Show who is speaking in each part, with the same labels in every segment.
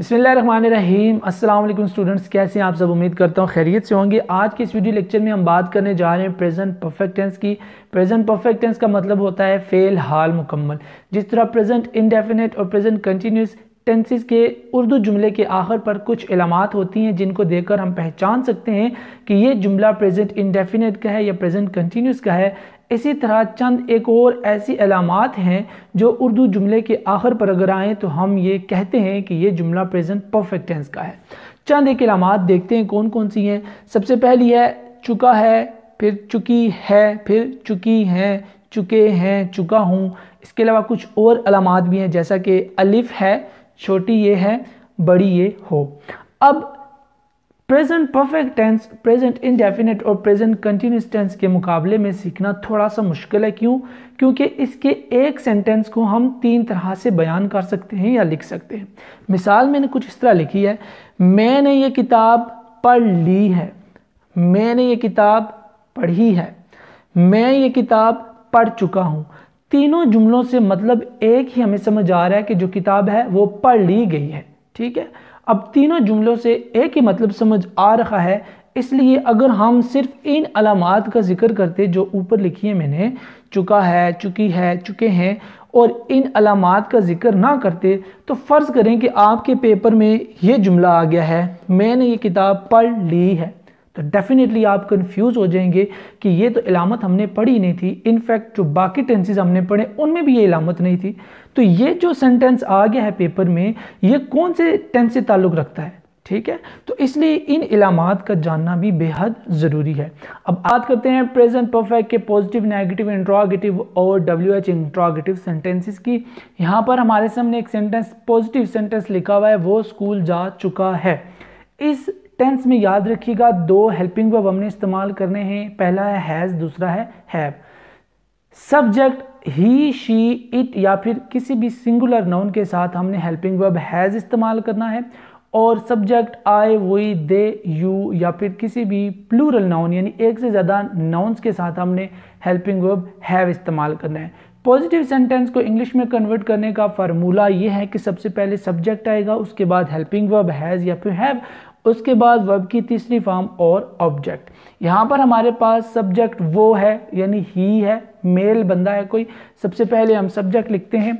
Speaker 1: बसमीम अल्लाम स्टूडेंट्स कैसे हैं आप सब उम्मीद करता हूँ खैरियत से होंगे आज के इस वीडियो लेक्चर में हम बात करने जा रहे हैं प्रेजेंट परफेक्ट टेंस की प्रेजेंट परफेक्ट टेंस का मतलब होता है फ़ेल हाल मुकम्मल जिस तरह प्रेजेंट इनडेफिनेट और प्रेजेंट कंटिन्यूस टेंसेस के उर्दू जुमले के आखिर पर कुछ इलामत होती हैं जिनको देखकर हम पहचान सकते हैं कि ये जुमला प्रेजेंट इंडेफिनेट का है या प्रेजेंट कंटिन्यूस का है इसी तरह चंद एक और ऐसी अलामत हैं जो उर्दू जुमले के आखिर पर अगर आएँ तो हम ये कहते हैं कि ये जुमला प्रेजेंट परफेक्ट टेंस का है चंद एक अलामत देखते हैं कौन कौन सी हैं सबसे पहली है चुका है फिर चुकी है फिर चुकी हैं चुके हैं चुका हूँ इसके अलावा कुछ और अलामत भी हैं जैसा कि अलिफ है छोटी ये है बड़ी ये हो अब present perfect tense present indefinite और प्रेजेंट कंटिन्यूस टेंस के मुकाबले में सीखना थोड़ा सा मुश्किल है क्यों क्योंकि इसके एक सेंटेंस को हम तीन तरह से बयान कर सकते हैं या लिख सकते हैं मिसाल मैंने कुछ इस तरह लिखी है मैंने ये किताब पढ़ ली है मैंने ये किताब पढ़ी है मैं ये किताब पढ़ चुका हूँ तीनों जुमलों से मतलब एक ही हमें समझ आ रहा है कि जो किताब है वो पढ़ ली गई है ठीक है अब तीनों जुमलों से एक ही मतलब समझ आ रहा है इसलिए अगर हम सिर्फ इन अलामत का जिक्र करते जो ऊपर लिखी है मैंने चुका है चुकी है चुके हैं और इन अलामत का जिक्र ना करते तो फ़र्ज़ करें कि आपके पेपर में ये जुमला आ गया है मैंने ये किताब पढ़ ली है तो डेफिनेटली आप कंफ्यूज हो जाएंगे कि ये तो इलामत हमने पढ़ी नहीं थी इनफैक्ट जो बाकी टेंसेज हमने पढ़े उनमें भी ये इलामत नहीं थी तो ये जो सेंटेंस आ गया है पेपर में ये कौन से टेंस से ताल्लुक़ रखता है ठीक है तो इसलिए इन इलामत का जानना भी बेहद ज़रूरी है अब बात करते हैं प्रेजेंट परफेक्ट के पॉजिटिव नेगेटिव इंट्रोगेटिव और डब्ल्यू एच इंट्रोगेटिव सेंटेंसेस की यहाँ पर हमारे सामने एक सेंटेंस पॉजिटिव सेंटेंस लिखा हुआ है वो स्कूल जा चुका है इस टेंस में याद रखिएगा दो हेल्पिंग वर्ब हमने इस्तेमाल करने हैं पहला है हैज़ दूसरा है have subject he she it या फिर किसी भी सिंगुलर नाउन के साथ हमने हेल्पिंग वर्ब हैज़ इस्तेमाल करना है और subject I we they you या फिर किसी भी प्लूरल नाउन यानी एक से ज़्यादा नाउन्स के साथ हमने हेल्पिंग वर्ब हैव इस्तेमाल करना है पॉजिटिव सेंटेंस को इंग्लिश में कन्वर्ट करने का फार्मूला ये है कि सबसे पहले सब्जेक्ट आएगा उसके बाद हेल्पिंग वर्ब हैज़ या फिर हैव उसके बाद वर्ब की तीसरी फॉर्म और ऑब्जेक्ट यहाँ पर हमारे पास सब्जेक्ट वो है यानी ही है मेल बंदा है कोई सबसे पहले हम सब्जेक्ट लिखते हैं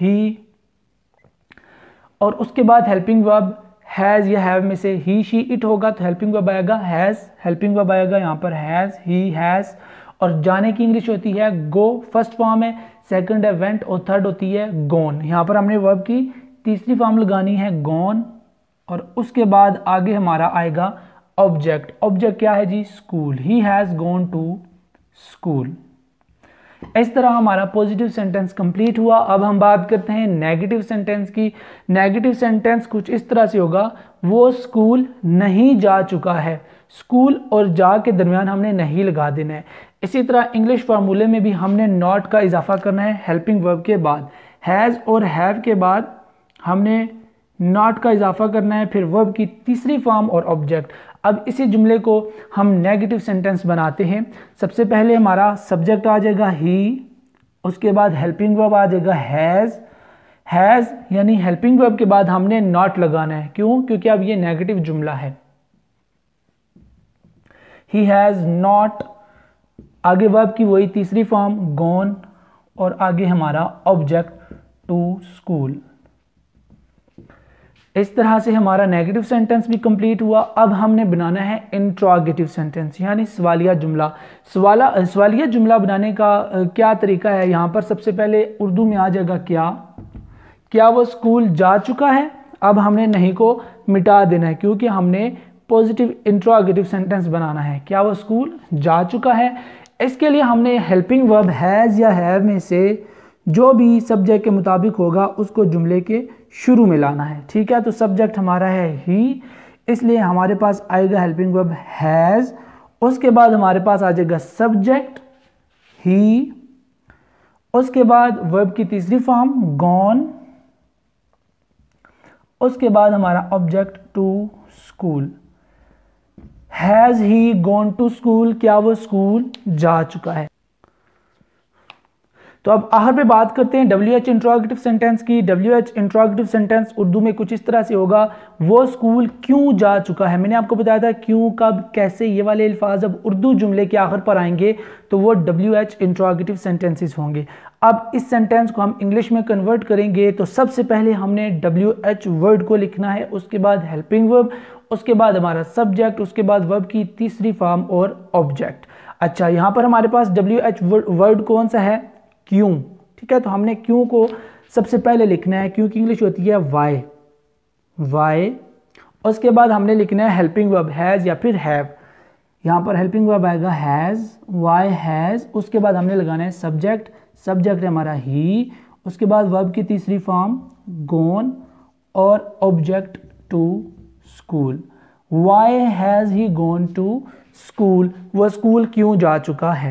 Speaker 1: ही और उसके बाद हेल्पिंग वर्ब हैज़ या हैव में से ही शी इट होगा तो हेल्पिंग वर्ब आएगा हैज़ हेल्पिंग वर्ब आएगा यहाँ पर हैज़ ही हैज़ और जाने की इंग्लिश होती है गो फर्स्ट फॉर्म है सेकंड है वेंट और थर्ड होती है गोन यहाँ पर हमने वर्ब की तीसरी फॉर्म लगानी है गॉन और उसके बाद आगे हमारा आएगा ऑब्जेक्ट ऑब्जेक्ट क्या है जी school he has gone to school इस तरह हमारा पॉजिटिव सेंटेंस कंप्लीट हुआ अब हम बात करते हैं नेगेटिव सेंटेंस की नेगेटिव सेंटेंस कुछ इस तरह से होगा वो स्कूल नहीं जा चुका है स्कूल और जा के दरमियान हमने नहीं लगा देना है इसी तरह इंग्लिश फार्मूले में भी हमने नॉट का इजाफा करना है हेल्पिंग वर्ब के बाद हैज़ और हैव के बाद हमने नॉट का इजाफा करना है फिर वर्ब की तीसरी फॉर्म और ऑब्जेक्ट अब इसी जुमले को हम नेगेटिव सेंटेंस बनाते हैं सबसे पहले हमारा सब्जेक्ट आ जाएगा ही उसके बाद हेल्पिंग वर्ब आ जाएगा हैज़ हैज़ यानी हेल्पिंग वर्ब के बाद हमने नॉट लगाना है क्यों क्योंकि अब ये नेगेटिव जुमला है ही हैज़ नॉट आगे वर्ब की वही तीसरी फॉर्म गॉन और आगे हमारा ऑब्जेक्ट टू स्कूल इस तरह से हमारा नेगेटिव सेंटेंस भी कंप्लीट हुआ अब हमने बनाना है इंट्रोगेटिव सेंटेंस यानी सवालिया जुमला सवाला सवालिया जुमला बनाने का क्या तरीका है यहाँ पर सबसे पहले उर्दू में आ जाएगा क्या क्या वो स्कूल जा चुका है अब हमने नहीं को मिटा देना है क्योंकि हमने पॉजिटिव इंट्रोगेटिव सेंटेंस बनाना है क्या वो स्कूल जा चुका है इसके लिए हमने हेल्पिंग वर्ब हैज़ या हैव में से जो भी सब्जेक्ट के मुताबिक होगा उसको जुमले के शुरू में लाना है ठीक है तो सब्जेक्ट हमारा है ही इसलिए हमारे पास आएगा हेल्पिंग वर्ब हैज़ उसके बाद हमारे पास आ जाएगा सब्जेक्ट ही उसके बाद वर्ब की तीसरी फॉर्म गॉन उसके बाद हमारा object to school has he gone to school क्या वो स्कूल जा चुका है तो अब आहर पे बात करते हैं डब्ल्यू एच इंट्रोगेटिव सेंटेंस की W H interrogative sentence Urdu में कुछ इस तरह से होगा वो स्कूल क्यों जा चुका है मैंने आपको बताया था क्यों कब कैसे ये वाले अल्फाज अब उर्दू जुमले के आखिर पर आएंगे तो वो डब्ल्यू एच इंट्रोगेटिव सेंटेंसेज होंगे अब इस सेंटेंस को हम इंग्लिश में कन्वर्ट करेंगे तो सबसे पहले हमने डब्ल्यू एच वर्ड को लिखना है उसके बाद हेल्पिंग वर्ब उसके बाद हमारा सब्जेक्ट उसके बाद वर्ब की तीसरी फॉर्म और ऑब्जेक्ट अच्छा यहाँ पर हमारे पास डब्ल्यू एच वर्ड कौन सा है क्यों ठीक है तो हमने क्यों को सबसे पहले लिखना है क्यों की इंग्लिश होती है वाई वाई उसके बाद हमने लिखना है हेल्पिंग वर्ब हैज़ या फिर हैव यहाँ पर हेल्पिंग वर्ब आएगा हैज़ वाई हैज़ उसके बाद हमने लगाना है सब्जेक्ट सब्जेक्ट है हमारा ही उसके बाद वर्ब की तीसरी फॉर्म गोन और object to school why has he gone to school वह स्कूल क्यों जा चुका है